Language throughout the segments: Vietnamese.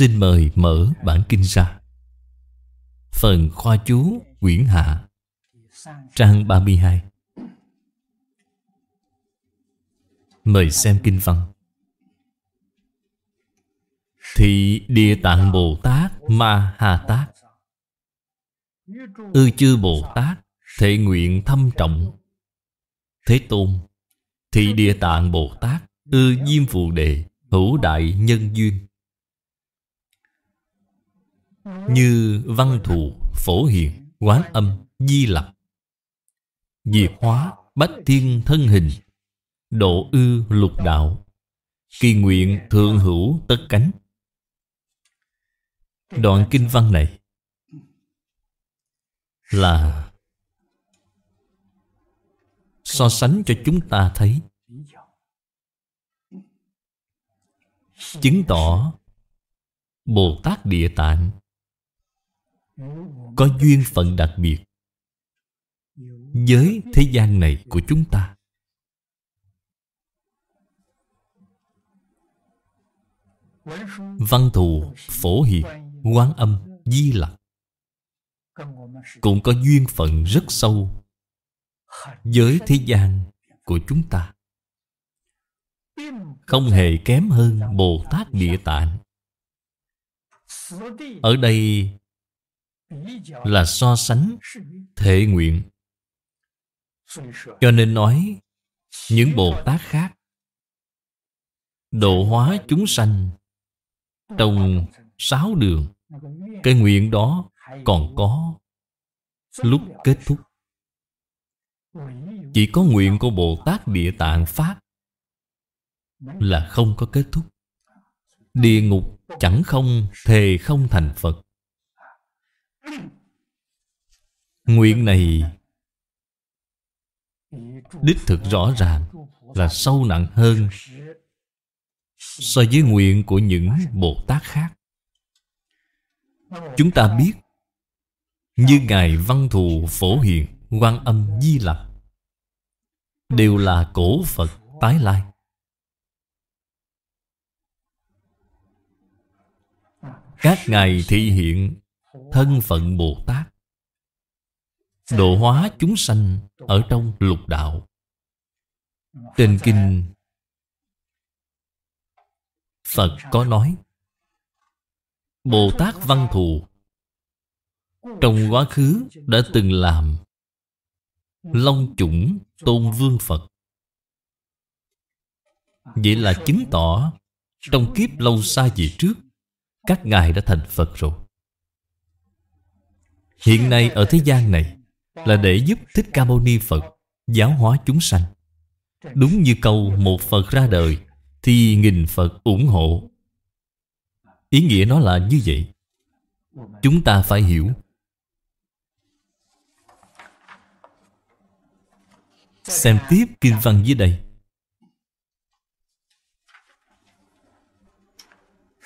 Xin mời mở bản kinh ra Phần khoa chú Nguyễn Hạ Trang 32 Mời xem kinh văn Thị Địa Tạng Bồ Tát Ma Hà Tát Ư chư Bồ Tát Thệ nguyện thâm trọng Thế Tôn Thị Địa Tạng Bồ Tát Ư Diêm Phù Đề Hữu Đại Nhân Duyên như văn thù, phổ hiền, quán âm, di lập, diệt hóa, bách thiên thân hình, độ ư lục đạo, kỳ nguyện thượng hữu tất cánh. Đoạn kinh văn này là so sánh cho chúng ta thấy chứng tỏ Bồ Tát Địa Tạng có duyên phận đặc biệt với thế gian này của chúng ta văn thù phổ hiệp quán âm di lặc cũng có duyên phận rất sâu với thế gian của chúng ta không hề kém hơn bồ tát địa tạng ở đây là so sánh thể nguyện cho nên nói những bồ tát khác độ hóa chúng sanh trong sáu đường cái nguyện đó còn có lúc kết thúc chỉ có nguyện của bồ tát địa tạng phát là không có kết thúc địa ngục chẳng không thề không thành phật Nguyện này Đích thực rõ ràng Là sâu nặng hơn So với nguyện của những Bồ Tát khác Chúng ta biết Như Ngài Văn Thù Phổ Hiền quan Âm Di Lặc Đều là cổ Phật tái lai Các Ngài thị hiện thân phận Bồ Tát độ hóa chúng sanh ở trong lục đạo trên kinh Phật có nói Bồ Tát Văn Thù Trong quá khứ đã từng làm Long chủng tôn vương Phật Vậy là chứng tỏ Trong kiếp lâu xa về trước Các ngài đã thành Phật rồi hiện nay ở thế gian này là để giúp Thích Ca Mâu Ni Phật giáo hóa chúng sanh. Đúng như câu một Phật ra đời thì nghìn Phật ủng hộ. Ý nghĩa nó là như vậy. Chúng ta phải hiểu Xem tiếp kinh văn dưới đây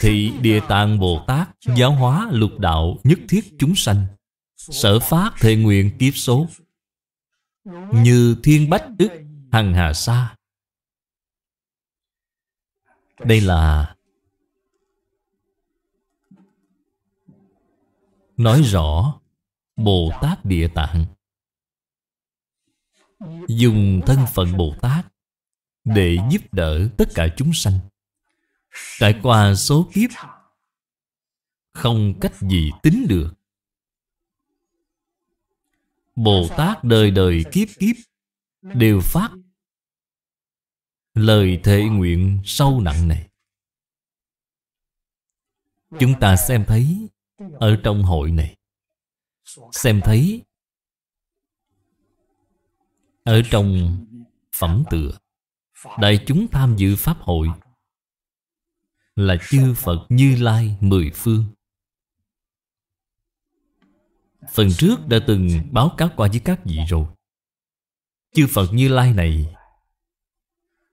Thị Địa Tạng Bồ Tát Giáo hóa lục đạo nhất thiết chúng sanh Sở phát thệ nguyện kiếp số Như thiên bách ức hằng hà sa Đây là Nói rõ Bồ Tát Địa Tạng Dùng thân phận Bồ Tát Để giúp đỡ tất cả chúng sanh Trải qua số kiếp Không cách gì tính được Bồ Tát đời đời kiếp kiếp Đều phát Lời thệ nguyện sâu nặng này Chúng ta xem thấy Ở trong hội này Xem thấy Ở trong phẩm tựa Đại chúng tham dự Pháp hội Là chư Phật Như Lai Mười Phương Phần trước đã từng báo cáo qua với các vị rồi Chư Phật Như Lai này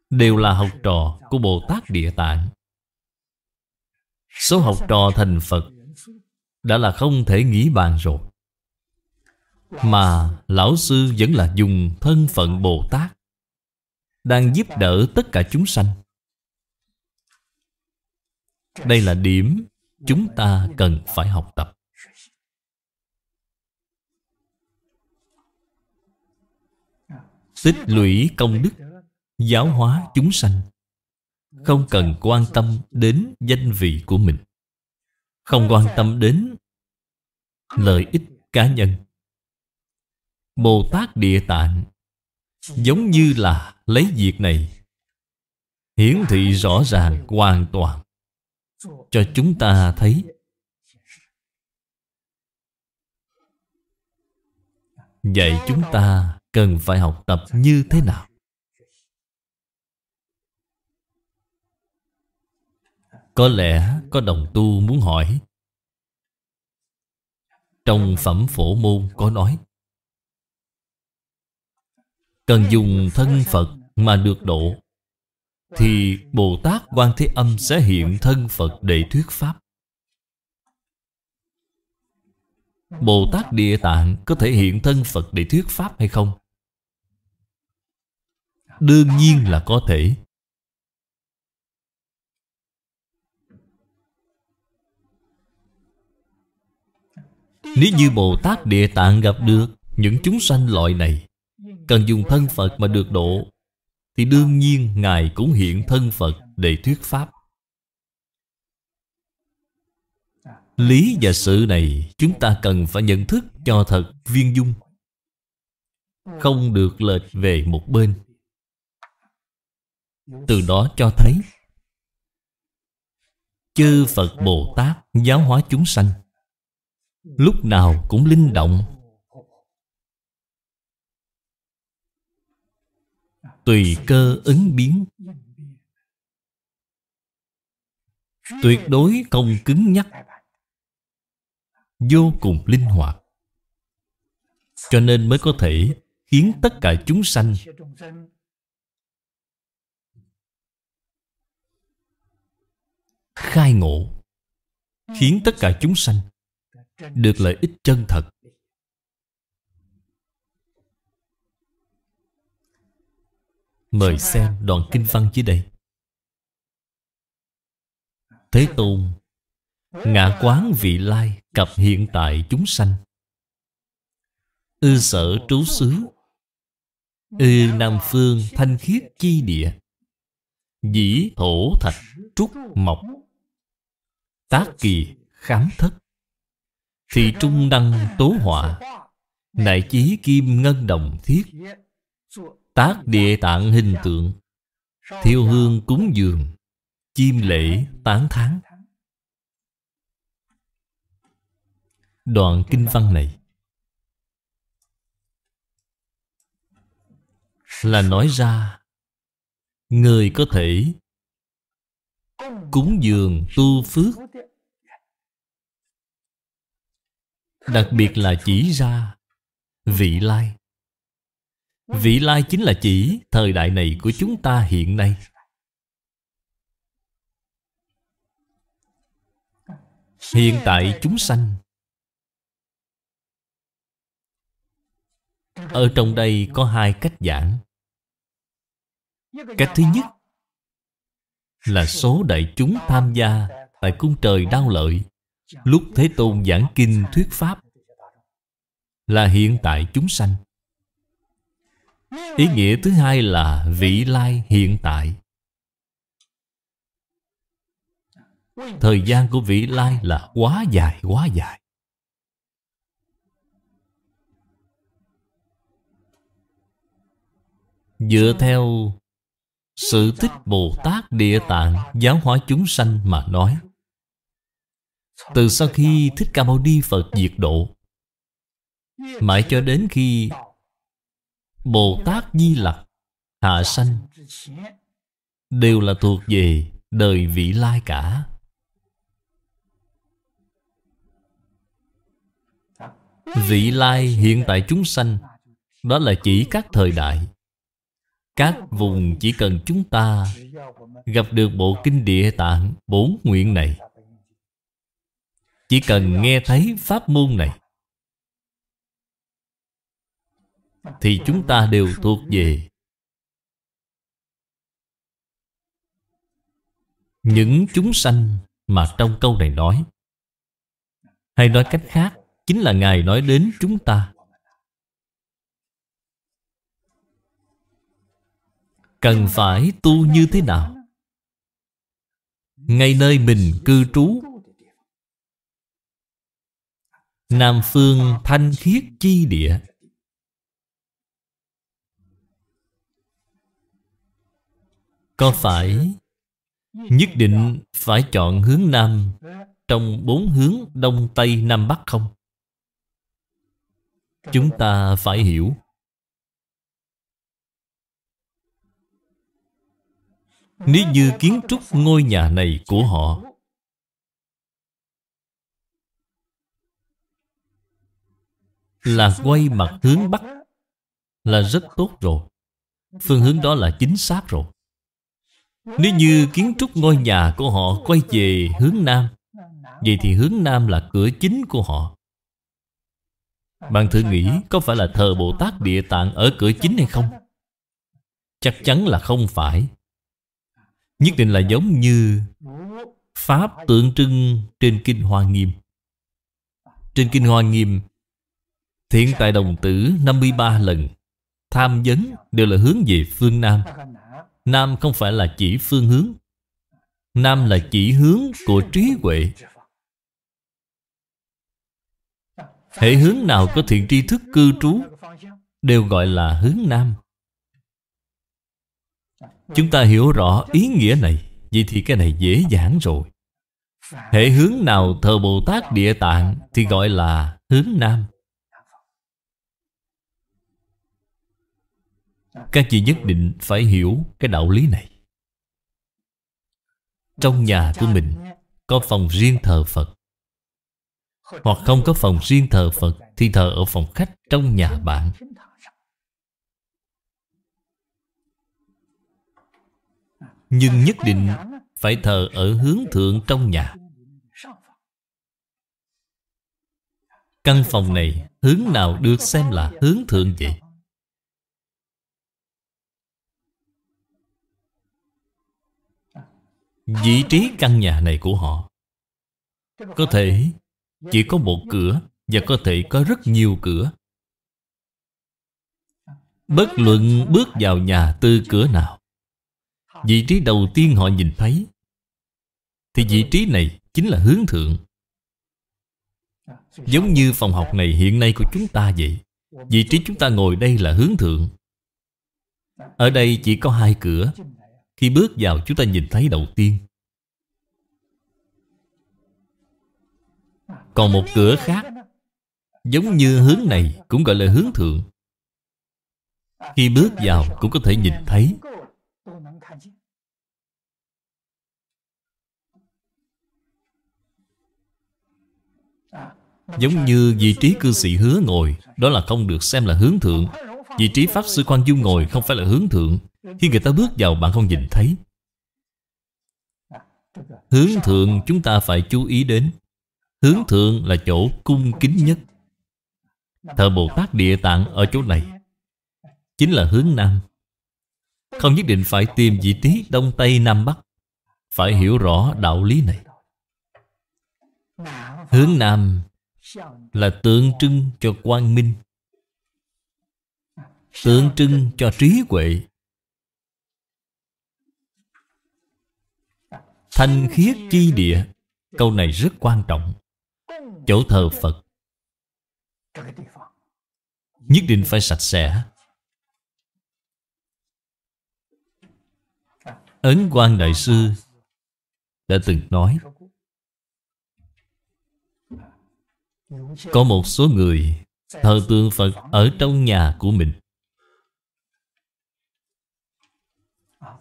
Đều là học trò của Bồ Tát Địa Tạng Số học trò thành Phật Đã là không thể nghĩ bàn rồi Mà Lão Sư vẫn là dùng thân phận Bồ Tát Đang giúp đỡ tất cả chúng sanh Đây là điểm chúng ta cần phải học tập tích lũy công đức giáo hóa chúng sanh không cần quan tâm đến danh vị của mình không quan tâm đến lợi ích cá nhân bồ tát địa tạng giống như là lấy việc này hiển thị rõ ràng hoàn toàn cho chúng ta thấy dạy chúng ta cần phải học tập như thế nào có lẽ có đồng tu muốn hỏi trong phẩm phổ môn có nói cần dùng thân phật mà được độ thì bồ tát quan thế âm sẽ hiện thân phật để thuyết pháp bồ tát địa tạng có thể hiện thân phật để thuyết pháp hay không đương nhiên là có thể Nếu như Bồ Tát Địa Tạng gặp được những chúng sanh loại này Cần dùng thân Phật mà được độ Thì đương nhiên Ngài cũng hiện thân Phật để thuyết Pháp Lý và sự này chúng ta cần phải nhận thức cho thật viên dung Không được lệch về một bên từ đó cho thấy chư phật bồ tát giáo hóa chúng sanh lúc nào cũng linh động tùy cơ ứng biến tuyệt đối không cứng nhắc vô cùng linh hoạt cho nên mới có thể khiến tất cả chúng sanh khai ngộ khiến tất cả chúng sanh được lợi ích chân thật mời xem đoạn kinh văn dưới đây thế tôn ngã quán vị lai cập hiện tại chúng sanh ư sở trú xứ ư nam phương thanh khiết chi địa dĩ thổ thạch trúc mộc tác kỳ khám thất thì trung đăng tố họa đại chí kim ngân đồng thiết tác địa tạng hình tượng thiêu hương cúng dường chim lễ tán tháng đoạn kinh văn này là nói ra người có thể Cúng dường tu phước Đặc biệt là chỉ ra Vị lai Vị lai chính là chỉ Thời đại này của chúng ta hiện nay Hiện tại chúng sanh Ở trong đây có hai cách giảng Cách thứ nhất là số đại chúng tham gia tại cung trời đau lợi lúc Thế Tôn giảng kinh thuyết pháp là hiện tại chúng sanh. Ý nghĩa thứ hai là vị lai hiện tại. Thời gian của vị lai là quá dài, quá dài. Dựa theo sự tích Bồ Tát Địa Tạng Giáo hóa chúng sanh mà nói Từ sau khi Thích Ca Mâu Ni Phật diệt độ Mãi cho đến khi Bồ Tát Di Lặc Hạ sanh Đều là thuộc về đời vị lai cả Vị lai hiện tại chúng sanh Đó là chỉ các thời đại các vùng chỉ cần chúng ta gặp được bộ kinh địa tạng bốn nguyện này Chỉ cần nghe thấy pháp môn này Thì chúng ta đều thuộc về Những chúng sanh mà trong câu này nói Hay nói cách khác Chính là Ngài nói đến chúng ta cần phải tu như thế nào ngay nơi mình cư trú nam phương thanh khiết chi địa có phải nhất định phải chọn hướng nam trong bốn hướng đông tây nam bắc không chúng ta phải hiểu Nếu như kiến trúc ngôi nhà này của họ Là quay mặt hướng Bắc Là rất tốt rồi Phương hướng đó là chính xác rồi Nếu như kiến trúc ngôi nhà của họ quay về hướng Nam Vậy thì hướng Nam là cửa chính của họ Bạn thử nghĩ có phải là thờ Bồ Tát Địa Tạng ở cửa chính hay không? Chắc chắn là không phải Nhất định là giống như Pháp tượng trưng trên Kinh Hoa Nghiêm Trên Kinh Hoa Nghiêm Thiện tại đồng tử 53 lần Tham vấn đều là hướng về phương Nam Nam không phải là chỉ phương hướng Nam là chỉ hướng của trí huệ Hệ hướng nào có thiện tri thức cư trú Đều gọi là hướng Nam Chúng ta hiểu rõ ý nghĩa này Vậy thì cái này dễ dàng rồi Hệ hướng nào thờ Bồ Tát Địa Tạng Thì gọi là hướng Nam Các chị nhất định phải hiểu cái đạo lý này Trong nhà của mình Có phòng riêng thờ Phật Hoặc không có phòng riêng thờ Phật Thì thờ ở phòng khách trong nhà bạn Nhưng nhất định phải thờ ở hướng thượng trong nhà Căn phòng này hướng nào được xem là hướng thượng vậy? Vị trí căn nhà này của họ Có thể chỉ có một cửa Và có thể có rất nhiều cửa Bất luận bước vào nhà từ cửa nào Vị trí đầu tiên họ nhìn thấy Thì vị trí này chính là hướng thượng Giống như phòng học này hiện nay của chúng ta vậy Vị trí chúng ta ngồi đây là hướng thượng Ở đây chỉ có hai cửa Khi bước vào chúng ta nhìn thấy đầu tiên Còn một cửa khác Giống như hướng này cũng gọi là hướng thượng Khi bước vào cũng có thể nhìn thấy Giống như vị trí cư sĩ hứa ngồi Đó là không được xem là hướng thượng Vị trí Pháp Sư Quan Dung ngồi không phải là hướng thượng Khi người ta bước vào bạn không nhìn thấy Hướng thượng chúng ta phải chú ý đến Hướng thượng là chỗ cung kính nhất Thờ Bồ Tát Địa Tạng ở chỗ này Chính là hướng Nam Không nhất định phải tìm vị trí Đông Tây Nam Bắc Phải hiểu rõ đạo lý này Hướng Nam là tượng trưng cho quang minh tượng trưng cho trí huệ thanh khiết chi địa câu này rất quan trọng chỗ thờ phật nhất định phải sạch sẽ ấn quan đại sư đã từng nói Có một số người thờ tượng Phật ở trong nhà của mình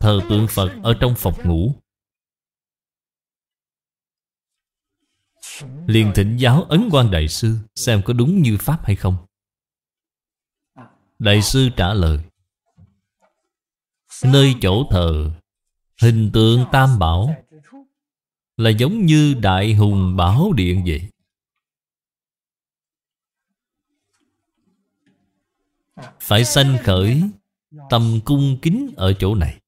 Thờ tượng Phật ở trong phòng ngủ Liền thỉnh giáo Ấn quan Đại Sư Xem có đúng như Pháp hay không Đại Sư trả lời Nơi chỗ thờ Hình tượng Tam Bảo Là giống như Đại Hùng Bảo Điện vậy Phải sanh khởi Tâm cung kính ở chỗ này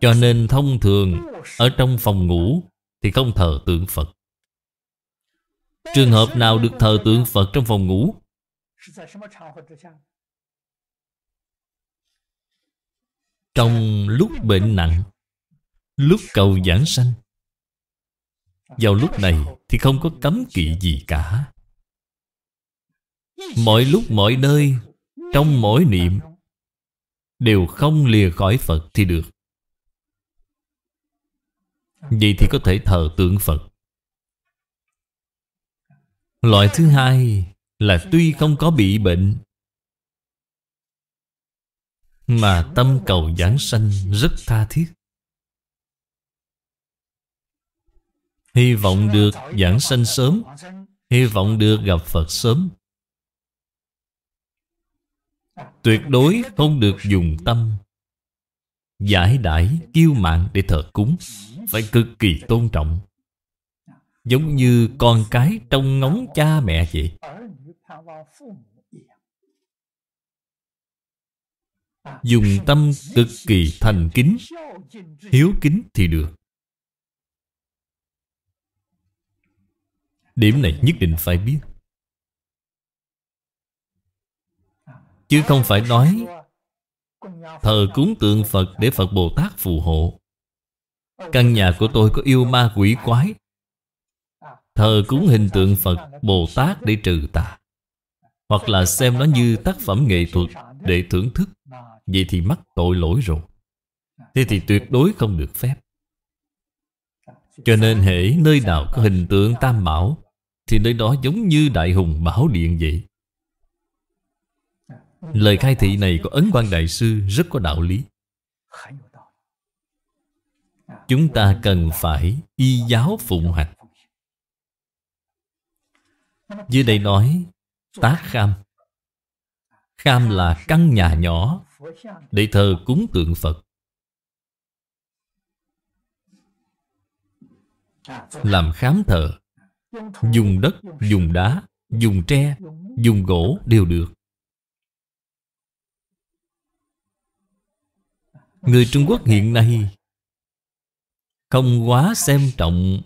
Cho nên thông thường Ở trong phòng ngủ Thì không thờ tượng Phật Trường hợp nào được thờ tượng Phật trong phòng ngủ Trong lúc bệnh nặng Lúc cầu giảng sanh Vào lúc này thì không có cấm kỵ gì cả Mọi lúc mọi nơi Trong mỗi niệm Đều không lìa khỏi Phật thì được Vậy thì có thể thờ tượng Phật Loại thứ hai là tuy không có bị bệnh Mà tâm cầu giảng sanh rất tha thiết Hy vọng được giảng sanh sớm Hy vọng được gặp Phật sớm Tuyệt đối không được dùng tâm Giải đãi kiêu mạng để thờ cúng Phải cực kỳ tôn trọng Giống như con cái trong ngóng cha mẹ vậy Dùng tâm cực kỳ thành kính Hiếu kính thì được Điểm này nhất định phải biết Chứ không phải nói Thờ cúng tượng Phật để Phật Bồ Tát phù hộ Căn nhà của tôi có yêu ma quỷ quái Thờ cúng hình tượng Phật Bồ Tát để trừ tà Hoặc là xem nó như tác phẩm nghệ thuật để thưởng thức Vậy thì mắc tội lỗi rồi Thế thì tuyệt đối không được phép Cho nên hễ nơi nào có hình tượng tam bảo Thì nơi đó giống như đại hùng bảo điện vậy Lời khai thị này của Ấn Quang Đại Sư rất có đạo lý Chúng ta cần phải y giáo phụng hành Dưới đây nói Tác kham Kham là căn nhà nhỏ Để thờ cúng tượng Phật Làm khám thờ Dùng đất, dùng đá, dùng tre, dùng gỗ đều được Người Trung Quốc hiện nay Không quá xem trọng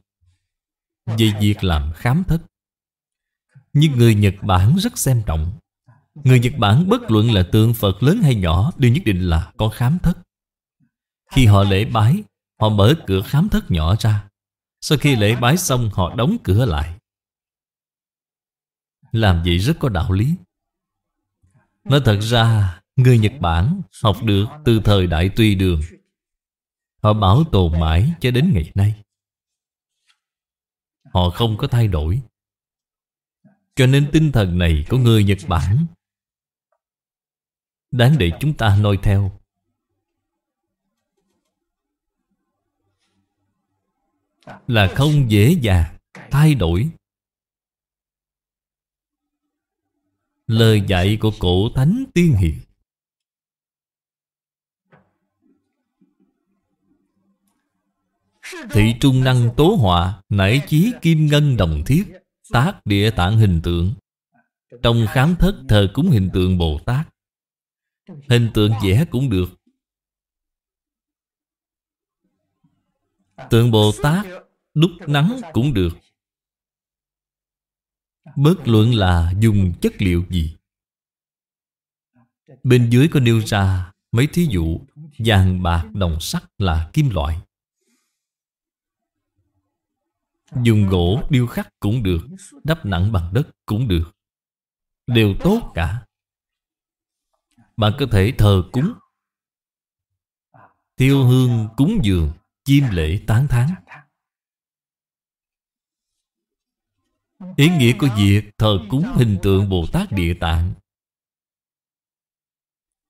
Về việc làm khám thất Nhưng người Nhật Bản rất xem trọng Người Nhật Bản bất luận là tượng Phật lớn hay nhỏ Đều nhất định là có khám thất Khi họ lễ bái Họ mở cửa khám thất nhỏ ra Sau khi lễ bái xong họ đóng cửa lại Làm vậy rất có đạo lý Nói thật ra Người Nhật Bản học được từ thời Đại Tuy Đường Họ bảo tồn mãi cho đến ngày nay Họ không có thay đổi Cho nên tinh thần này của người Nhật Bản Đáng để chúng ta noi theo Là không dễ dàng thay đổi Lời dạy của cổ thánh tiên hiền Thị trung năng tố họa Nảy chí kim ngân đồng thiết Tác địa tạng hình tượng Trong khám thất thờ cúng hình tượng Bồ Tát Hình tượng vẽ cũng được Tượng Bồ Tát đúc nắng cũng được Bất luận là dùng chất liệu gì Bên dưới có nêu ra mấy thí dụ Vàng bạc đồng sắt là kim loại Dùng gỗ điêu khắc cũng được Đắp nặng bằng đất cũng được Đều tốt cả Bạn có thể thờ cúng thiêu hương cúng dường Chim lễ tán tháng Ý nghĩa của việc thờ cúng hình tượng Bồ Tát Địa Tạng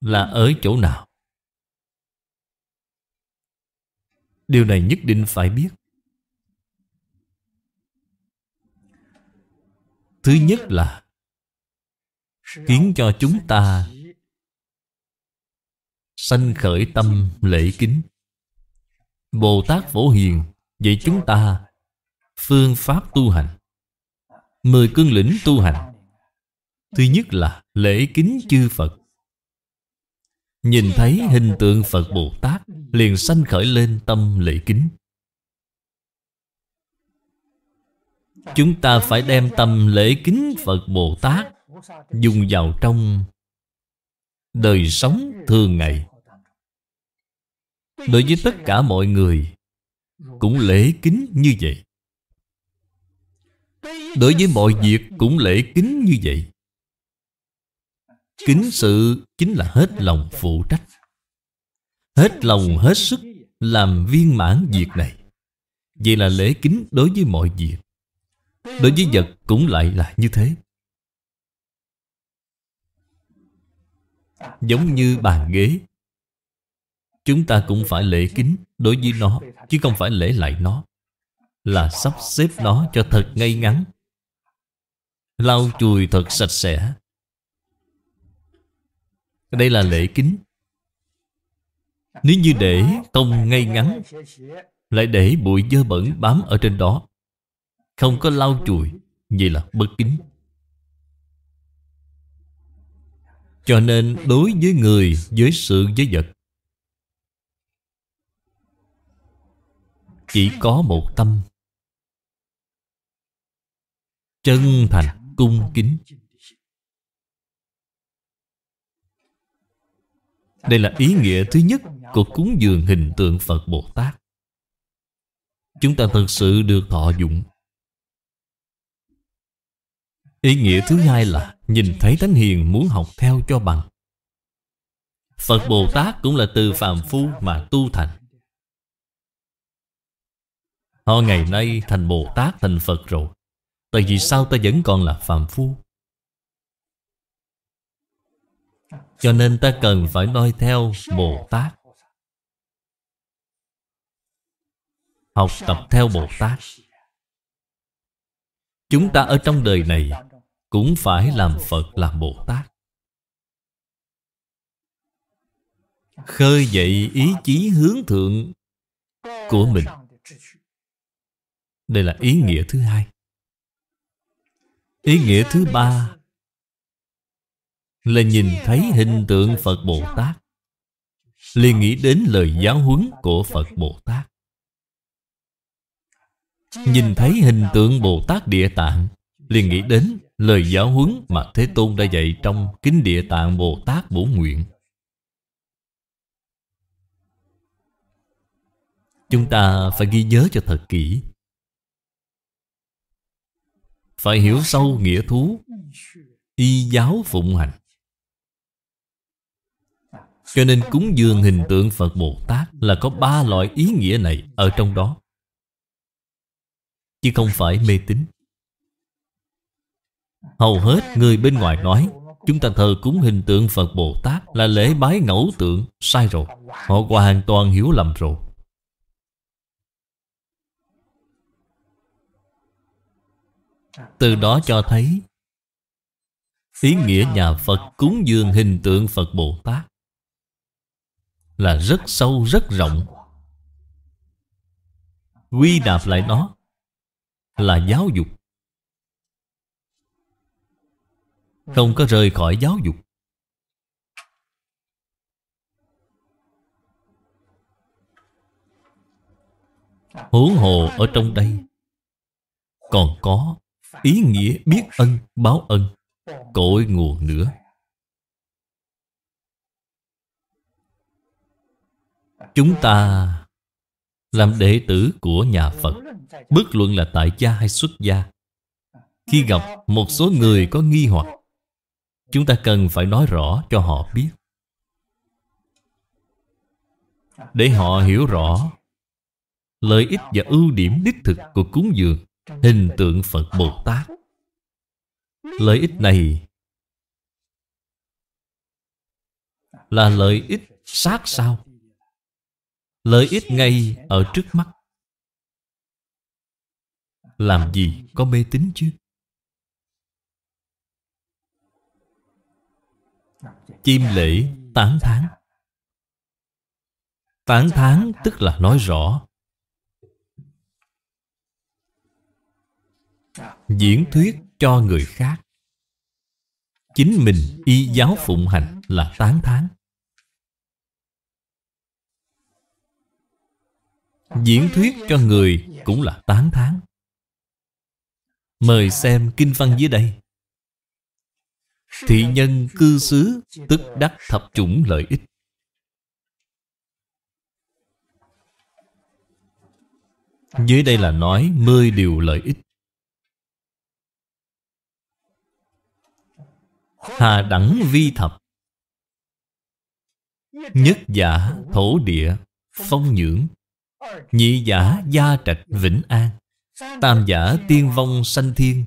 Là ở chỗ nào? Điều này nhất định phải biết Thứ nhất là Khiến cho chúng ta Sanh khởi tâm lễ kính Bồ Tát Phổ Hiền Vậy chúng ta Phương pháp tu hành Mười cương lĩnh tu hành Thứ nhất là lễ kính chư Phật Nhìn thấy hình tượng Phật Bồ Tát Liền sanh khởi lên tâm lễ kính Chúng ta phải đem tâm lễ kính Phật Bồ Tát Dùng vào trong đời sống thường ngày Đối với tất cả mọi người Cũng lễ kính như vậy Đối với mọi việc cũng lễ kính như vậy Kính sự chính là hết lòng phụ trách Hết lòng hết sức làm viên mãn việc này Vậy là lễ kính đối với mọi việc Đối với vật cũng lại là như thế Giống như bàn ghế Chúng ta cũng phải lễ kính đối với nó Chứ không phải lễ lại nó Là sắp xếp nó cho thật ngay ngắn Lau chùi thật sạch sẽ Đây là lễ kính Nếu như để không ngay ngắn Lại để bụi dơ bẩn bám ở trên đó không có lau chùi Vậy là bất kính Cho nên đối với người Với sự với vật Chỉ có một tâm Chân thành cung kính Đây là ý nghĩa thứ nhất Của cúng dường hình tượng Phật Bồ Tát Chúng ta thật sự được thọ dụng Ý nghĩa thứ hai là nhìn thấy thánh hiền muốn học theo cho bằng. Phật Bồ Tát cũng là từ phàm phu mà tu thành. Họ ngày nay thành Bồ Tát thành Phật rồi. Tại vì sao ta vẫn còn là phàm phu? Cho nên ta cần phải noi theo Bồ Tát Học tập theo Bồ Tát Chúng ta ở trong đời này cũng phải làm Phật làm Bồ Tát khơi dậy ý chí hướng thượng của mình đây là ý nghĩa thứ hai ý nghĩa thứ ba là nhìn thấy hình tượng phật bồ tát liền nghĩ đến lời giáo huấn của phật bồ tát nhìn thấy hình tượng bồ tát địa tạng liền nghĩ đến lời giáo huấn mà Thế Tôn đã dạy trong Kinh Địa Tạng Bồ Tát Bổ Nguyện. Chúng ta phải ghi nhớ cho thật kỹ. Phải hiểu sâu nghĩa thú, y giáo phụng hành. Cho nên cúng dường hình tượng Phật Bồ Tát là có ba loại ý nghĩa này ở trong đó. Chứ không phải mê tín. Hầu hết người bên ngoài nói Chúng ta thờ cúng hình tượng Phật Bồ Tát Là lễ bái ngẫu tượng Sai rồi Họ hoàn toàn hiểu lầm rồi Từ đó cho thấy Ý nghĩa nhà Phật cúng dường hình tượng Phật Bồ Tát Là rất sâu, rất rộng Quy đạp lại nó Là giáo dục không có rời khỏi giáo dục. Huống hồ ở trong đây còn có ý nghĩa biết ân, báo ân, cội nguồn nữa. Chúng ta làm đệ tử của nhà Phật, bất luận là tại gia hay xuất gia, khi gặp một số người có nghi hoặc, Chúng ta cần phải nói rõ cho họ biết Để họ hiểu rõ Lợi ích và ưu điểm đích thực của cúng dường Hình tượng Phật Bồ Tát Lợi ích này Là lợi ích sát sao Lợi ích ngay ở trước mắt Làm gì có mê tín chứ Chim lễ tán thán tán thán tức là nói rõ Diễn thuyết cho người khác Chính mình y giáo phụng hành là tán thán Diễn thuyết cho người cũng là tán thán Mời xem kinh văn dưới đây Thị nhân cư xứ Tức đắc thập chủng lợi ích Dưới đây là nói mười điều lợi ích Hà đẳng vi thập Nhất giả thổ địa Phong nhưỡng Nhị giả gia trạch vĩnh an Tam giả tiên vong sanh thiên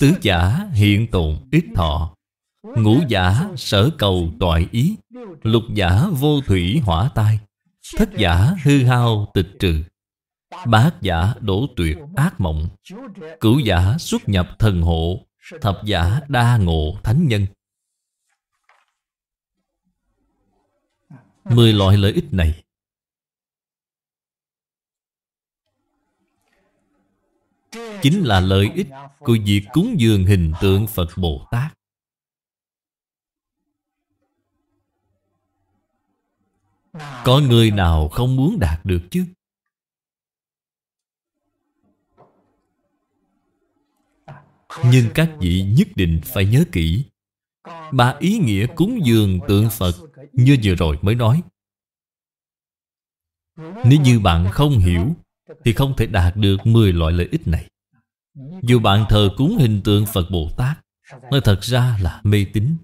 Tứ giả hiện tồn ít thọ Ngũ giả sở cầu toại ý Lục giả vô thủy hỏa tai Thất giả hư hao tịch trừ Bát giả đổ tuyệt ác mộng Cửu giả xuất nhập thần hộ Thập giả đa ngộ thánh nhân Mười loại lợi ích này Chính là lợi ích của việc cúng dường hình tượng Phật Bồ Tát Có người nào không muốn đạt được chứ Nhưng các vị nhất định phải nhớ kỹ Ba ý nghĩa cúng dường tượng Phật Như vừa rồi mới nói Nếu như bạn không hiểu Thì không thể đạt được 10 loại lợi ích này Dù bạn thờ cúng hình tượng Phật Bồ Tát Nói thật ra là mê tín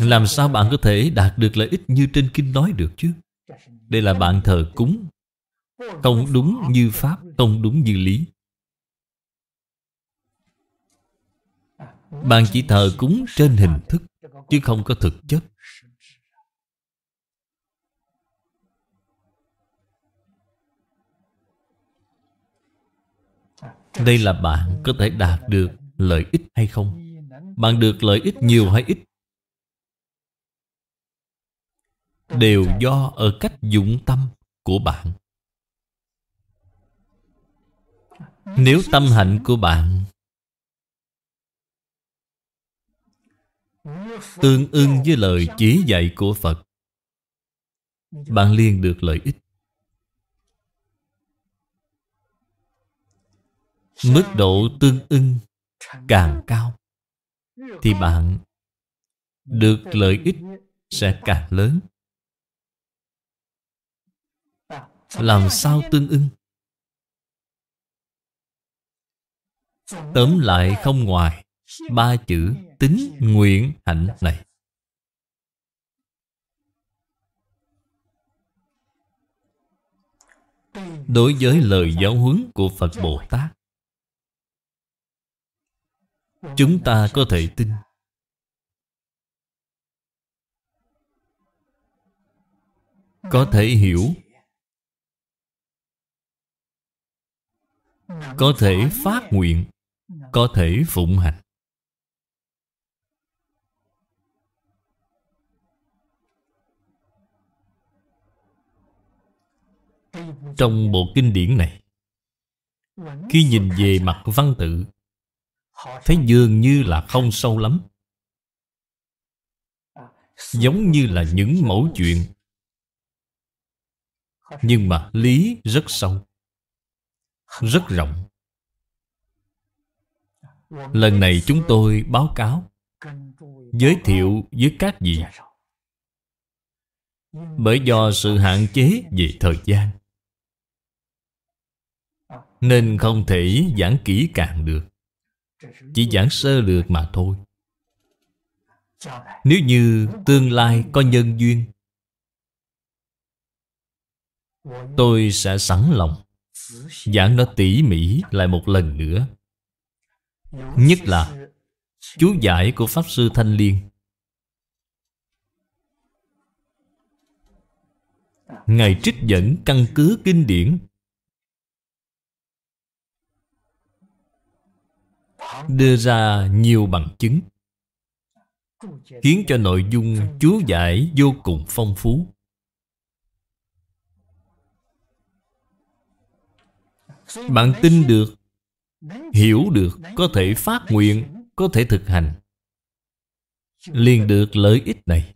Làm sao bạn có thể đạt được lợi ích như trên kinh nói được chứ? Đây là bạn thờ cúng Không đúng như Pháp, không đúng như lý Bạn chỉ thờ cúng trên hình thức Chứ không có thực chất Đây là bạn có thể đạt được lợi ích hay không Bạn được lợi ích nhiều hay ít đều do ở cách dụng tâm của bạn nếu tâm hạnh của bạn tương ưng với lời chỉ dạy của phật bạn liền được lợi ích mức độ tương ưng càng cao thì bạn được lợi ích sẽ càng lớn làm sao tương ưng tóm lại không ngoài ba chữ tính nguyện hạnh này đối với lời giáo huấn của phật bồ tát chúng ta có thể tin có thể hiểu có thể phát nguyện có thể phụng hành trong bộ kinh điển này khi nhìn về mặt văn tự thấy dường như là không sâu lắm giống như là những mẫu chuyện nhưng mà lý rất sâu rất rộng lần này chúng tôi báo cáo giới thiệu với các vị bởi do sự hạn chế về thời gian nên không thể giảng kỹ càng được chỉ giảng sơ lược mà thôi nếu như tương lai có nhân duyên tôi sẽ sẵn lòng Giảng nó tỉ mỉ lại một lần nữa Nhất là Chú giải của Pháp Sư Thanh Liên Ngài trích dẫn căn cứ kinh điển Đưa ra nhiều bằng chứng Khiến cho nội dung chú giải vô cùng phong phú Bạn tin được Hiểu được Có thể phát nguyện Có thể thực hành liền được lợi ích này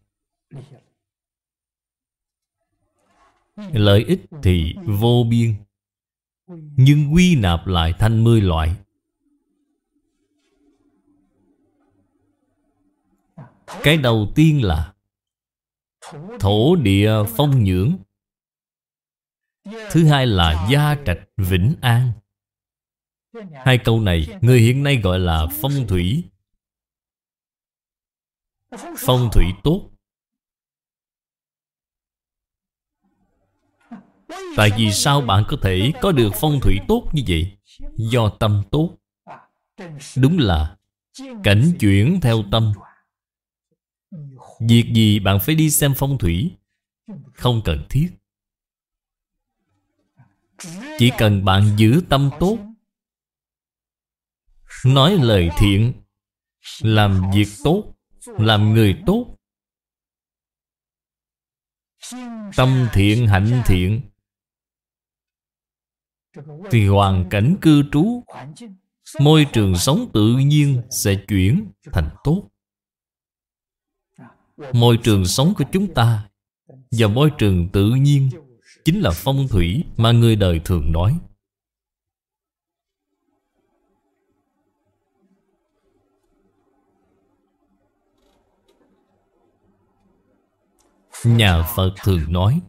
Lợi ích thì vô biên Nhưng quy nạp lại thành mươi loại Cái đầu tiên là Thổ địa phong nhưỡng Thứ hai là gia trạch vĩnh an Hai câu này người hiện nay gọi là phong thủy Phong thủy tốt Tại vì sao bạn có thể có được phong thủy tốt như vậy? Do tâm tốt Đúng là cảnh chuyển theo tâm Việc gì bạn phải đi xem phong thủy Không cần thiết chỉ cần bạn giữ tâm tốt Nói lời thiện Làm việc tốt Làm người tốt Tâm thiện hạnh thiện Thì hoàn cảnh cư trú Môi trường sống tự nhiên sẽ chuyển thành tốt Môi trường sống của chúng ta Và môi trường tự nhiên chính là phong thủy mà người đời thường nói. Nhà Phật thường nói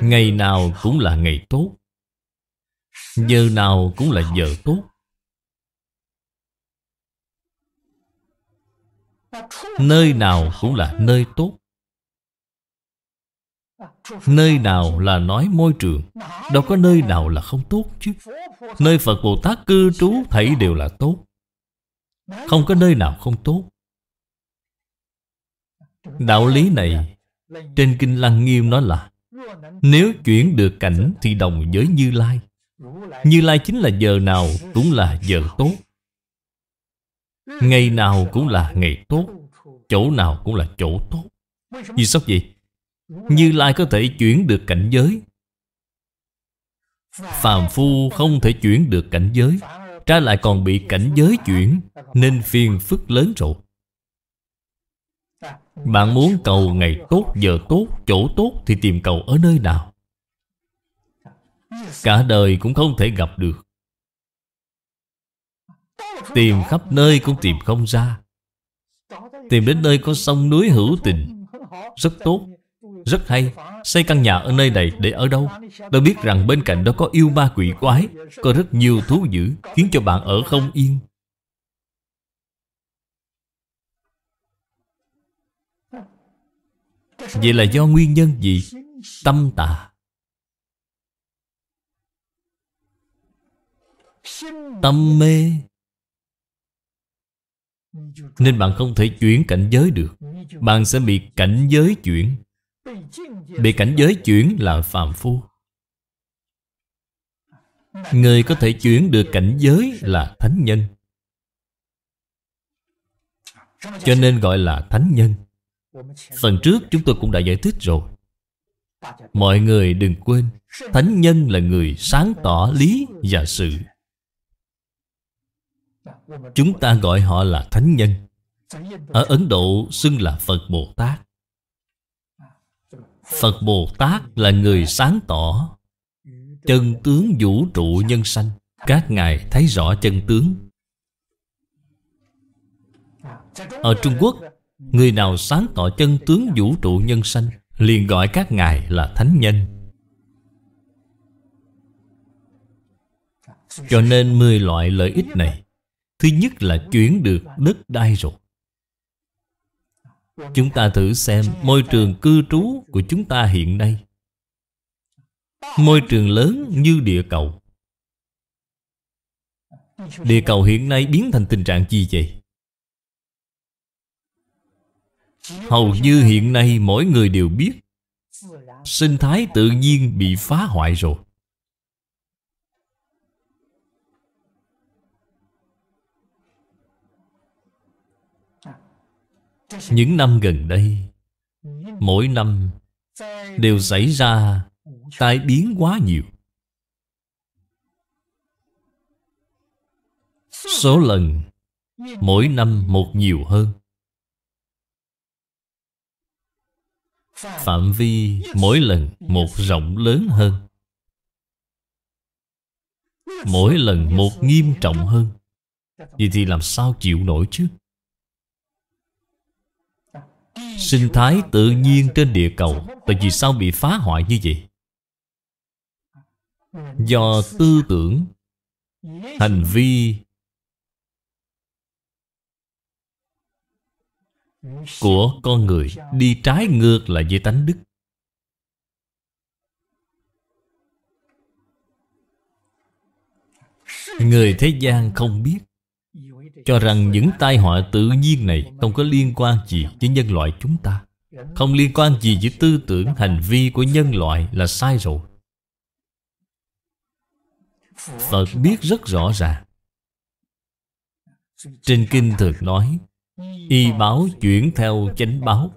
Ngày nào cũng là ngày tốt Giờ nào cũng là giờ tốt Nơi nào cũng là nơi tốt Nơi nào là nói môi trường Đâu có nơi nào là không tốt chứ Nơi Phật Bồ Tát cư trú thấy đều là tốt Không có nơi nào không tốt Đạo lý này Trên Kinh Lăng Nghiêm nói là Nếu chuyển được cảnh thì đồng với Như Lai Như Lai chính là giờ nào cũng là giờ tốt Ngày nào cũng là ngày tốt Chỗ nào cũng là chỗ tốt Vì sao vậy? Như Lai có thể chuyển được cảnh giới Phàm phu không thể chuyển được cảnh giới ra lại còn bị cảnh giới chuyển Nên phiền phức lớn rồi Bạn muốn cầu ngày tốt, giờ tốt, chỗ tốt Thì tìm cầu ở nơi nào Cả đời cũng không thể gặp được Tìm khắp nơi cũng tìm không ra Tìm đến nơi có sông núi hữu tình Rất tốt rất hay Xây căn nhà ở nơi này để ở đâu Tôi biết rằng bên cạnh đó có yêu ma quỷ quái Có rất nhiều thú dữ Khiến cho bạn ở không yên Vậy là do nguyên nhân gì? Tâm tà Tâm mê Nên bạn không thể chuyển cảnh giới được Bạn sẽ bị cảnh giới chuyển Bị cảnh giới chuyển là phàm phu Người có thể chuyển được cảnh giới là thánh nhân Cho nên gọi là thánh nhân Phần trước chúng tôi cũng đã giải thích rồi Mọi người đừng quên Thánh nhân là người sáng tỏ lý và sự Chúng ta gọi họ là thánh nhân Ở Ấn Độ xưng là Phật Bồ Tát Phật Bồ Tát là người sáng tỏ Chân tướng vũ trụ nhân sanh Các ngài thấy rõ chân tướng Ở Trung Quốc Người nào sáng tỏ chân tướng vũ trụ nhân sanh Liền gọi các ngài là thánh nhân Cho nên 10 loại lợi ích này Thứ nhất là chuyển được đất đai rồi Chúng ta thử xem môi trường cư trú của chúng ta hiện nay Môi trường lớn như địa cầu Địa cầu hiện nay biến thành tình trạng gì vậy? Hầu như hiện nay mỗi người đều biết Sinh thái tự nhiên bị phá hoại rồi Những năm gần đây Mỗi năm Đều xảy ra Tai biến quá nhiều Số lần Mỗi năm một nhiều hơn Phạm vi mỗi lần một rộng lớn hơn Mỗi lần một nghiêm trọng hơn Vậy thì làm sao chịu nổi chứ Sinh thái tự nhiên trên địa cầu Tại vì sao bị phá hoại như vậy? Do tư tưởng Hành vi Của con người Đi trái ngược lại với tánh đức Người thế gian không biết cho rằng những tai họa tự nhiên này không có liên quan gì với nhân loại chúng ta không liên quan gì với tư tưởng hành vi của nhân loại là sai rồi Phật biết rất rõ ràng Trên kinh thường nói Y báo chuyển theo chánh báo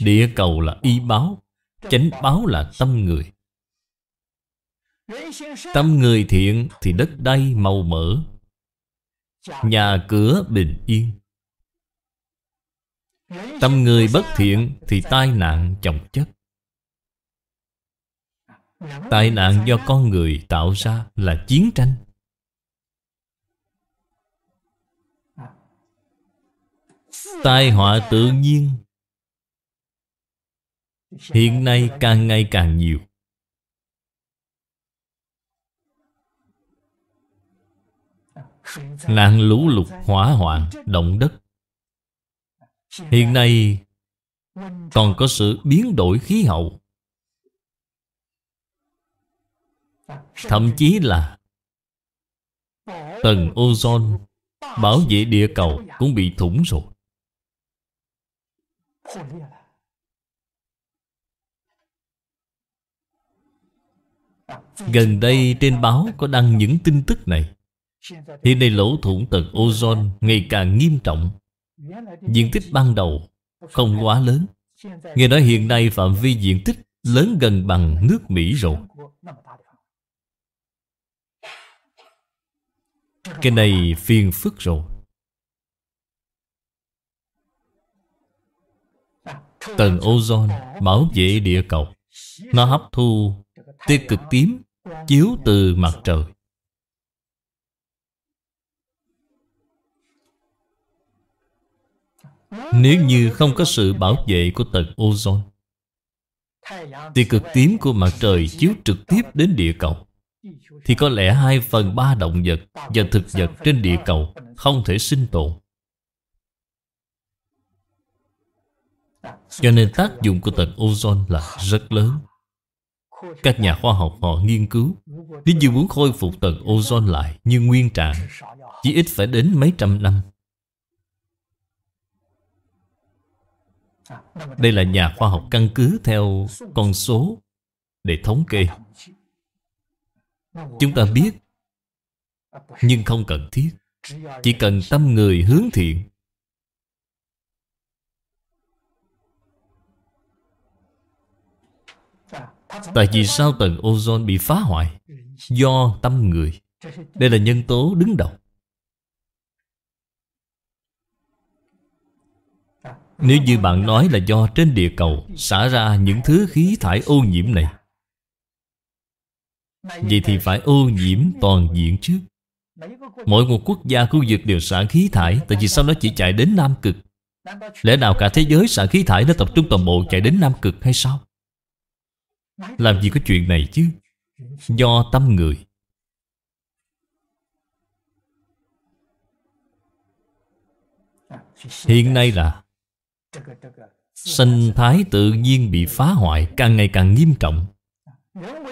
Địa cầu là y báo Chánh báo là tâm người Tâm người thiện thì đất đai màu mỡ Nhà cửa bình yên Tâm người bất thiện thì tai nạn chồng chất Tai nạn do con người tạo ra là chiến tranh à. Tai họa tự nhiên Hiện nay càng ngày càng nhiều nạn lũ lụt hỏa hoạn động đất hiện nay còn có sự biến đổi khí hậu thậm chí là tầng ozone bảo vệ địa cầu cũng bị thủng rồi Gần đây trên báo có đăng những tin tức này Hiện nay lỗ thủng tầng ozone ngày càng nghiêm trọng Diện tích ban đầu không quá lớn Nghe nói hiện nay phạm vi diện tích lớn gần bằng nước Mỹ rồi Cái này phiền phức rồi Tầng ozone bảo vệ địa cầu Nó hấp thu tia cực tím chiếu từ mặt trời Nếu như không có sự bảo vệ của tầng ozone Thì cực tím của mặt trời chiếu trực tiếp đến địa cầu Thì có lẽ 2 phần 3 động vật và thực vật trên địa cầu không thể sinh tồn Cho nên tác dụng của tầng ozone là rất lớn Các nhà khoa học họ nghiên cứu Nếu như muốn khôi phục tầng ozone lại như nguyên trạng Chỉ ít phải đến mấy trăm năm Đây là nhà khoa học căn cứ theo con số để thống kê. Chúng ta biết, nhưng không cần thiết. Chỉ cần tâm người hướng thiện Tại vì sao tầng ozone bị phá hoại? Do tâm người Đây là nhân tố đứng đầu Nếu như bạn nói là do trên địa cầu Xả ra những thứ khí thải ô nhiễm này Vậy thì phải ô nhiễm toàn diện chứ. Mỗi một quốc gia khu vực đều xả khí thải Tại vì sao nó chỉ chạy đến Nam Cực Lẽ nào cả thế giới xả khí thải Nó tập trung toàn bộ chạy đến Nam Cực hay sao Làm gì có chuyện này chứ Do tâm người Hiện nay là sinh thái tự nhiên bị phá hoại càng ngày càng nghiêm trọng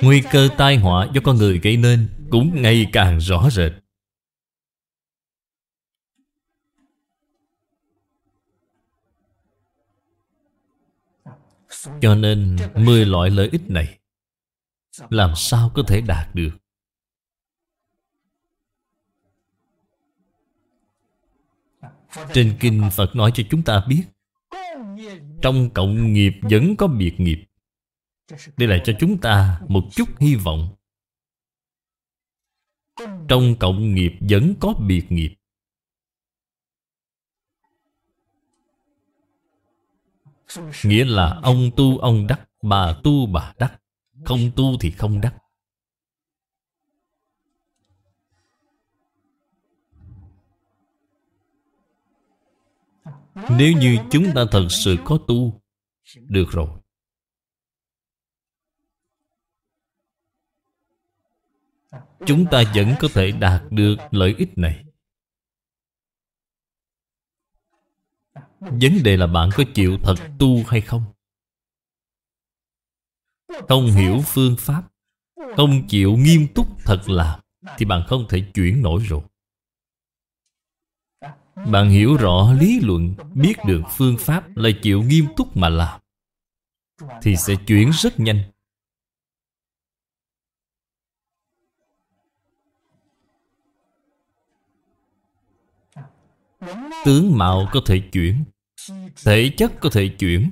Nguy cơ tai họa do con người gây nên cũng ngày càng rõ rệt Cho nên mười loại lợi ích này Làm sao có thể đạt được Trên Kinh Phật nói cho chúng ta biết trong cộng nghiệp vẫn có biệt nghiệp Đây là cho chúng ta một chút hy vọng Trong cộng nghiệp vẫn có biệt nghiệp Nghĩa là ông tu ông đắc Bà tu bà đắc Không tu thì không đắc Nếu như chúng ta thật sự có tu Được rồi Chúng ta vẫn có thể đạt được lợi ích này Vấn đề là bạn có chịu thật tu hay không Không hiểu phương pháp Không chịu nghiêm túc thật làm Thì bạn không thể chuyển nổi rồi bạn hiểu rõ lý luận Biết được phương pháp Lại chịu nghiêm túc mà làm Thì sẽ chuyển rất nhanh Tướng mạo có thể chuyển Thể chất có thể chuyển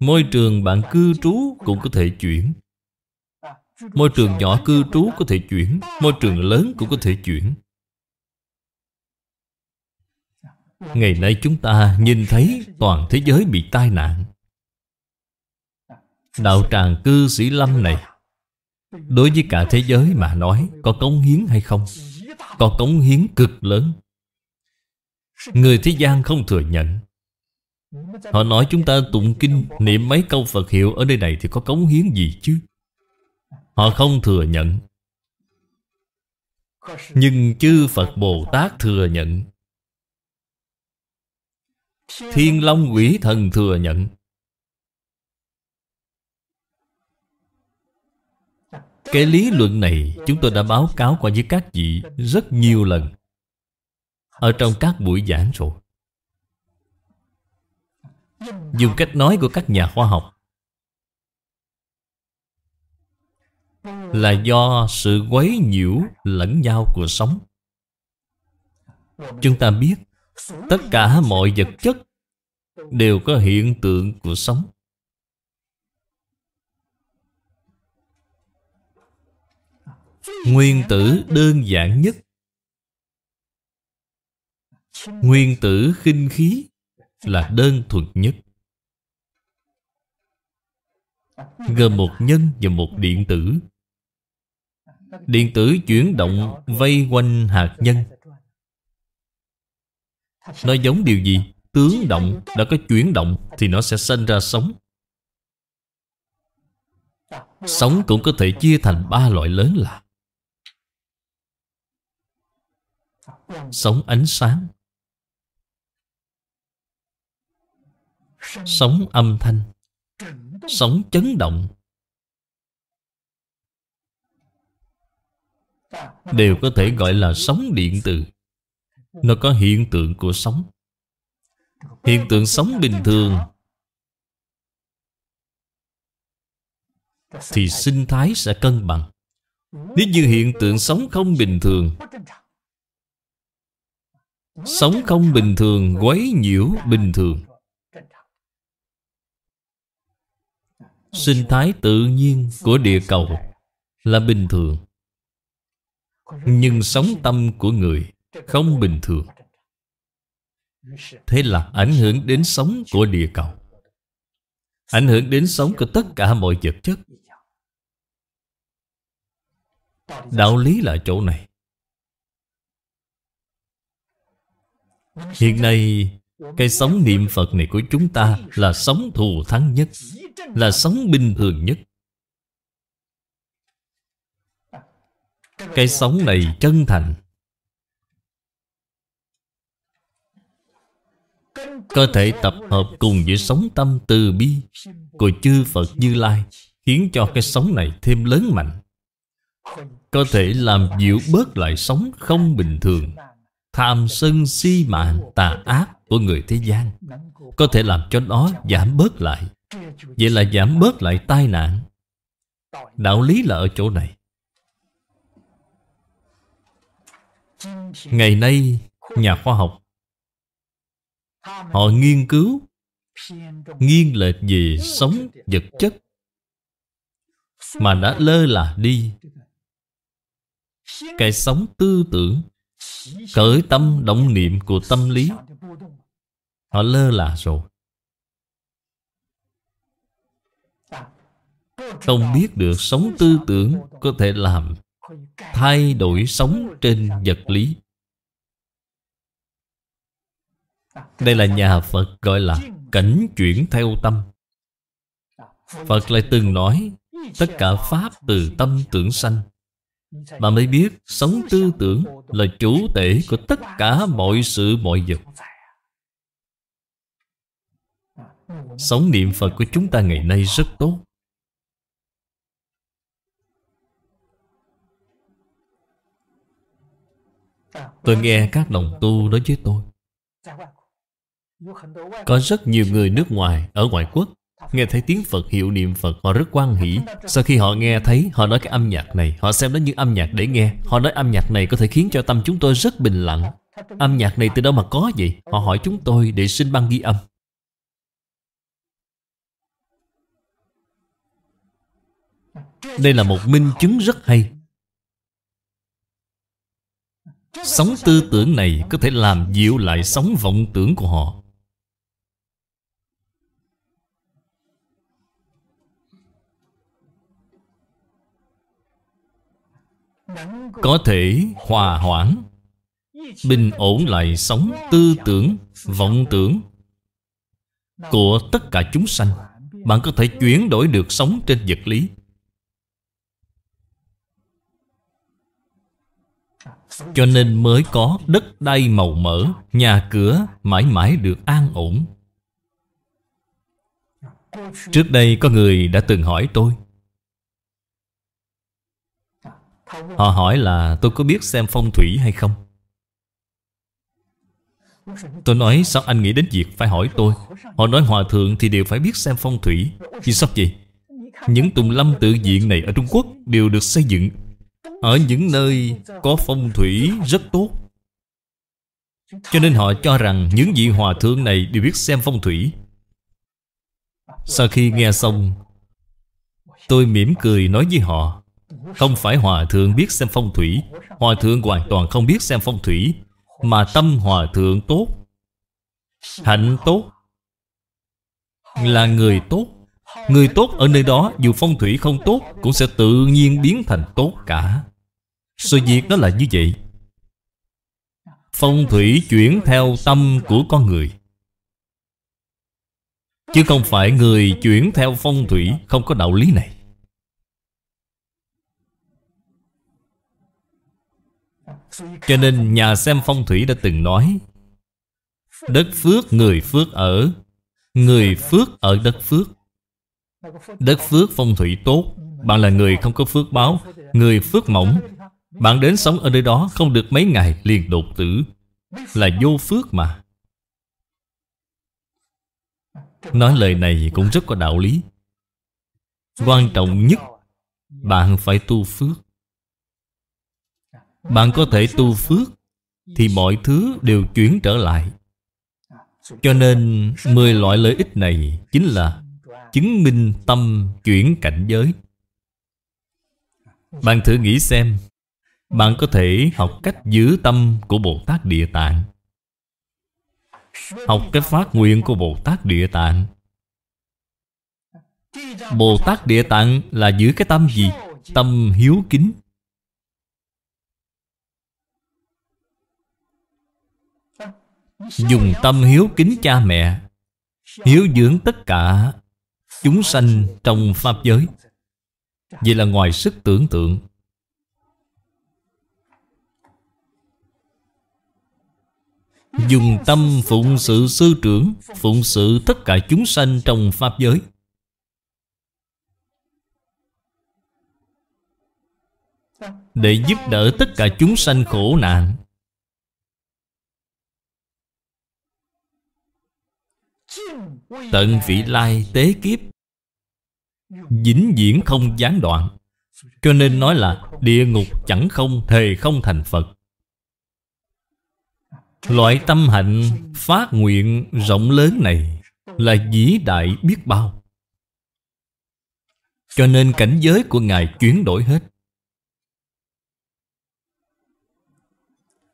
Môi trường bạn cư trú cũng có thể chuyển Môi trường nhỏ cư trú có thể chuyển Môi trường lớn cũng có thể chuyển Ngày nay chúng ta nhìn thấy toàn thế giới bị tai nạn Đạo tràng cư sĩ lâm này Đối với cả thế giới mà nói Có cống hiến hay không Có cống hiến cực lớn Người thế gian không thừa nhận Họ nói chúng ta tụng kinh Niệm mấy câu Phật hiệu ở nơi này Thì có cống hiến gì chứ Họ không thừa nhận Nhưng chư Phật Bồ Tát thừa nhận Thiên Long quỷ thần thừa nhận Cái lý luận này chúng tôi đã báo cáo qua với các vị rất nhiều lần Ở trong các buổi giảng rồi Dùng cách nói của các nhà khoa học Là do sự quấy nhiễu lẫn nhau của sống Chúng ta biết Tất cả mọi vật chất Đều có hiện tượng của sống Nguyên tử đơn giản nhất Nguyên tử khinh khí là đơn thuần nhất Gồm một nhân và một điện tử Điện tử chuyển động vây quanh hạt nhân nó giống điều gì? Tướng động đã có chuyển động Thì nó sẽ sinh ra sống dạ, Sống cũng có thể chia thành ba loại lớn là dạ, Sống ánh sáng Sống âm thanh Sống chấn động dạ, Đều có thể gọi là sống điện từ nó có hiện tượng của sống Hiện tượng sống bình thường Thì sinh thái sẽ cân bằng Nếu như hiện tượng sống không bình thường Sống không bình thường quấy nhiễu bình thường Sinh thái tự nhiên của địa cầu Là bình thường Nhưng sống tâm của người không bình thường thế là ảnh hưởng đến sống của địa cầu ảnh hưởng đến sống của tất cả mọi vật chất đạo lý là chỗ này hiện nay cái sống niệm phật này của chúng ta là sống thù thắng nhất là sống bình thường nhất cái sống này chân thành Có thể tập hợp cùng với sống tâm từ bi Của chư Phật Như Lai Khiến cho cái sống này thêm lớn mạnh Có thể làm dịu bớt lại sống không bình thường Tham sân si mạng tà ác của người thế gian Có thể làm cho nó giảm bớt lại Vậy là giảm bớt lại tai nạn Đạo lý là ở chỗ này Ngày nay, nhà khoa học Họ nghiên cứu Nghiêng lệch về sống vật chất Mà đã lơ là đi Cái sống tư tưởng cởi tâm động niệm của tâm lý Họ lơ là rồi Không biết được sống tư tưởng có thể làm Thay đổi sống trên vật lý Đây là nhà Phật gọi là cảnh chuyển theo tâm Phật lại từng nói Tất cả Pháp từ tâm tưởng sanh Bạn mới biết sống tư tưởng là chủ tể của tất cả mọi sự mọi vật Sống niệm Phật của chúng ta ngày nay rất tốt Tôi nghe các đồng tu nói với tôi có rất nhiều người nước ngoài Ở ngoại quốc Nghe thấy tiếng Phật hiệu niệm Phật Họ rất quan hỷ Sau khi họ nghe thấy Họ nói cái âm nhạc này Họ xem nó như âm nhạc để nghe Họ nói âm nhạc này có thể khiến cho tâm chúng tôi rất bình lặng Âm nhạc này từ đâu mà có vậy Họ hỏi chúng tôi để xin băng ghi âm Đây là một minh chứng rất hay Sống tư tưởng này có thể làm dịu lại sống vọng tưởng của họ có thể hòa hoãn bình ổn lại sống tư tưởng vọng tưởng của tất cả chúng sanh bạn có thể chuyển đổi được sống trên vật lý cho nên mới có đất đai màu mỡ nhà cửa mãi mãi được an ổn trước đây có người đã từng hỏi tôi Họ hỏi là tôi có biết xem phong thủy hay không Tôi nói sao anh nghĩ đến việc phải hỏi tôi Họ nói hòa thượng thì đều phải biết xem phong thủy Vì sao vậy Những tùng lâm tự viện này ở Trung Quốc Đều được xây dựng Ở những nơi có phong thủy rất tốt Cho nên họ cho rằng Những vị hòa thượng này đều biết xem phong thủy Sau khi nghe xong Tôi mỉm cười nói với họ không phải hòa thượng biết xem phong thủy Hòa thượng hoàn toàn không biết xem phong thủy Mà tâm hòa thượng tốt Hạnh tốt Là người tốt Người tốt ở nơi đó dù phong thủy không tốt Cũng sẽ tự nhiên biến thành tốt cả Sự việc đó là như vậy Phong thủy chuyển theo tâm của con người Chứ không phải người chuyển theo phong thủy Không có đạo lý này Cho nên nhà xem phong thủy đã từng nói Đất phước người phước ở Người phước ở đất phước Đất phước phong thủy tốt Bạn là người không có phước báo Người phước mỏng Bạn đến sống ở nơi đó không được mấy ngày liền đột tử Là vô phước mà Nói lời này cũng rất có đạo lý Quan trọng nhất Bạn phải tu phước bạn có thể tu phước thì mọi thứ đều chuyển trở lại cho nên 10 loại lợi ích này chính là chứng minh tâm chuyển cảnh giới bạn thử nghĩ xem bạn có thể học cách giữ tâm của Bồ Tát Địa Tạng Học cái phát nguyện của Bồ Tát Địa Tạng Bồ Tát Địa Tạng là giữ cái tâm gì? Tâm hiếu kính Dùng tâm hiếu kính cha mẹ Hiếu dưỡng tất cả Chúng sanh trong Pháp giới Vậy là ngoài sức tưởng tượng Dùng tâm phụng sự sư trưởng Phụng sự tất cả chúng sanh trong Pháp giới Để giúp đỡ tất cả chúng sanh khổ nạn Tận vị lai tế kiếp Dính diễn không gián đoạn Cho nên nói là Địa ngục chẳng không thề không thành Phật Loại tâm hạnh phát nguyện rộng lớn này Là vĩ đại biết bao Cho nên cảnh giới của Ngài chuyển đổi hết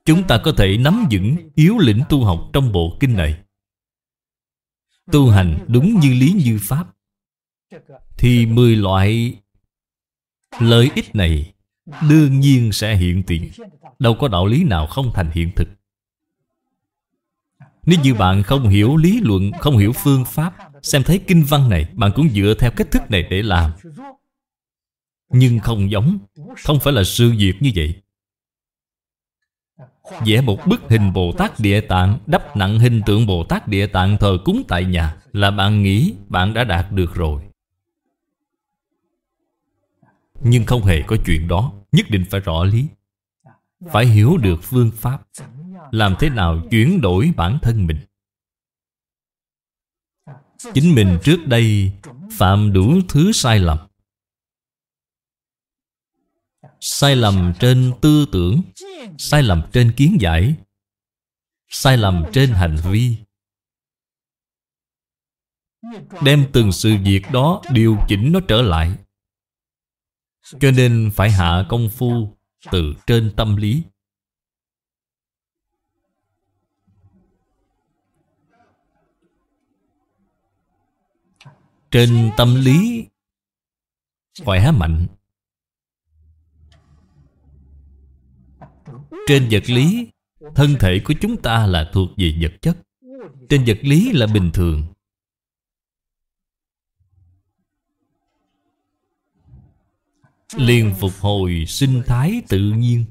Chúng ta có thể nắm vững yếu lĩnh tu học trong bộ kinh này tu hành đúng như lý như pháp thì mười loại lợi ích này đương nhiên sẽ hiện tiền đâu có đạo lý nào không thành hiện thực nếu như bạn không hiểu lý luận không hiểu phương pháp xem thấy kinh văn này bạn cũng dựa theo cách thức này để làm nhưng không giống không phải là sự việc như vậy Vẽ một bức hình Bồ Tát Địa Tạng Đắp nặng hình tượng Bồ Tát Địa Tạng thờ cúng tại nhà Là bạn nghĩ bạn đã đạt được rồi Nhưng không hề có chuyện đó Nhất định phải rõ lý Phải hiểu được phương pháp Làm thế nào chuyển đổi bản thân mình Chính mình trước đây Phạm đủ thứ sai lầm sai lầm trên tư tưởng sai lầm trên kiến giải sai lầm trên hành vi đem từng sự việc đó điều chỉnh nó trở lại cho nên phải hạ công phu từ trên tâm lý trên tâm lý khỏe mạnh Trên vật lý Thân thể của chúng ta là thuộc về vật chất Trên vật lý là bình thường liền phục hồi sinh thái tự nhiên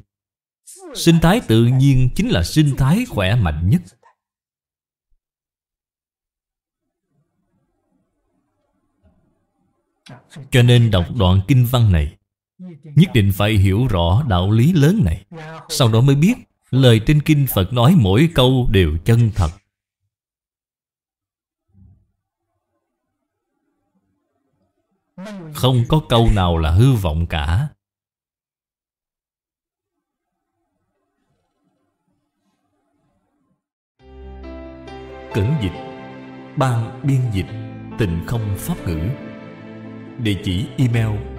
sinh thái tự nhiên chính là sinh thái khỏe mạnh nhất cho nên đọc đoạn kinh văn này Nhất định phải hiểu rõ đạo lý lớn này Sau đó mới biết Lời trên kinh Phật nói mỗi câu đều chân thật Không có câu nào là hư vọng cả Cẩn dịch Ban biên dịch Tình không pháp ngữ Địa chỉ email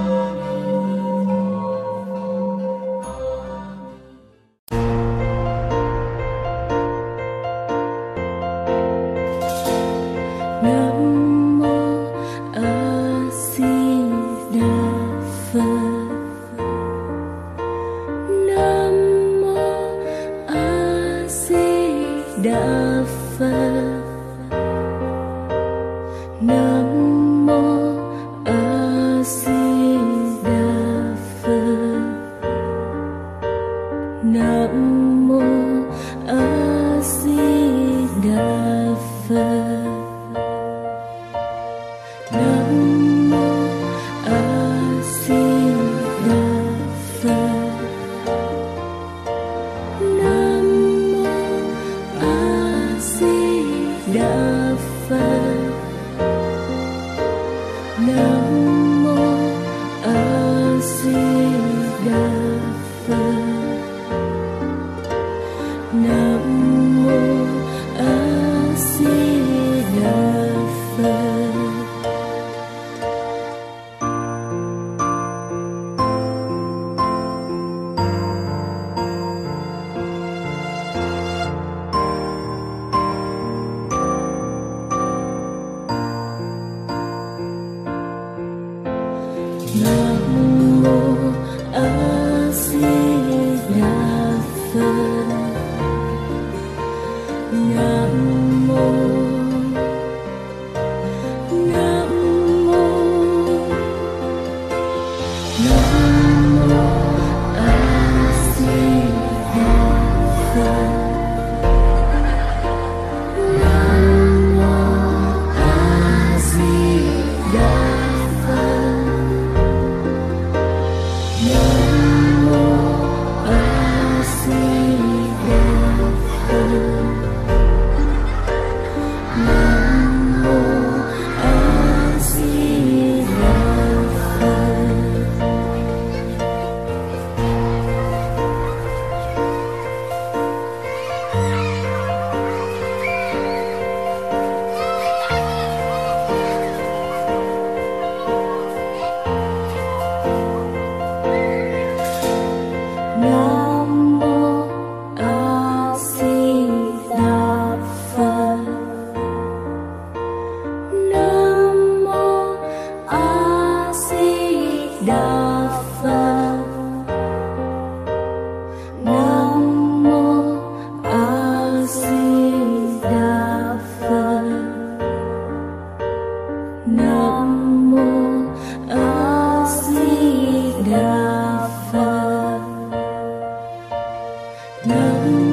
No.